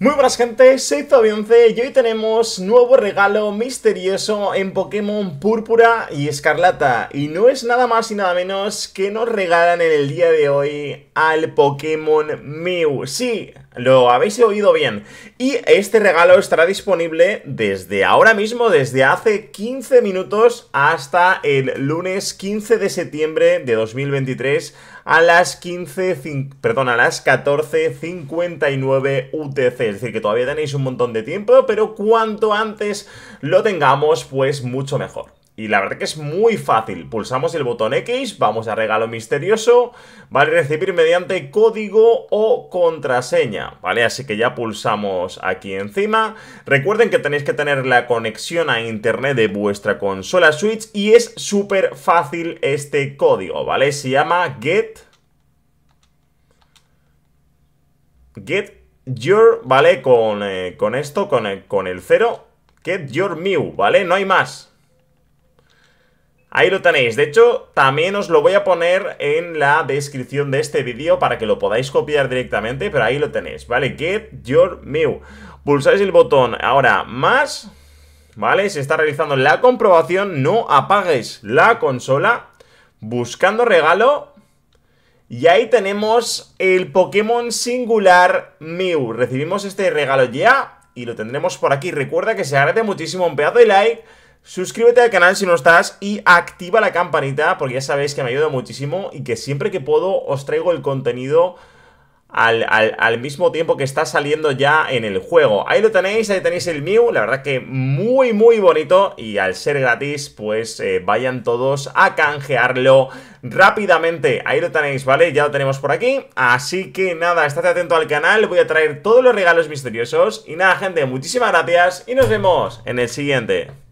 Muy buenas gente, soy Zobionce y hoy tenemos nuevo regalo misterioso en Pokémon Púrpura y Escarlata Y no es nada más y nada menos que nos regalan en el día de hoy al Pokémon Mew Sí, lo habéis oído bien. Y este regalo estará disponible desde ahora mismo, desde hace 15 minutos hasta el lunes 15 de septiembre de 2023 a las 15, a las 14.59 UTC. Es decir, que todavía tenéis un montón de tiempo, pero cuanto antes lo tengamos, pues mucho mejor. Y la verdad que es muy fácil. Pulsamos el botón X, vamos a regalo misterioso, vale recibir mediante código o contraseña, ¿vale? Así que ya pulsamos aquí encima. Recuerden que tenéis que tener la conexión a internet de vuestra consola Switch y es súper fácil este código, ¿vale? Se llama Get... Get Your, ¿vale? Con, eh, esto, con, con el cero Get Your Mew, ¿vale? No hay más, Ahí lo tenéis, de hecho también os lo voy a poner en la descripción de este vídeo para que lo podáis copiar directamente, pero ahí lo tenéis, ¿vale? Get your Mew. Pulsáis el botón ahora más, ¿vale? Se está realizando la comprobación, no apagues la consola, buscando regalo, y ahí tenemos el Pokémon singular Mew. Recibimos este regalo ya y lo tendremos por aquí. Recuerda que se agradece muchísimo un pedazo de like Suscríbete al canal si no estás y activa la campanita porque ya sabéis que me ayuda muchísimo y que siempre que puedo os traigo el contenido al, mismo tiempo que está saliendo ya en el juego. Ahí lo tenéis, ahí tenéis el Mew, la verdad que muy muy bonito y al ser gratis pues eh, vayan todos a canjearlo rápidamente. Ahí lo tenéis, ¿vale? Ya lo tenemos por aquí. Así que nada, estate atento al canal, voy a traer todos los regalos misteriosos y nada gente, muchísimas gracias y nos vemos en el siguiente.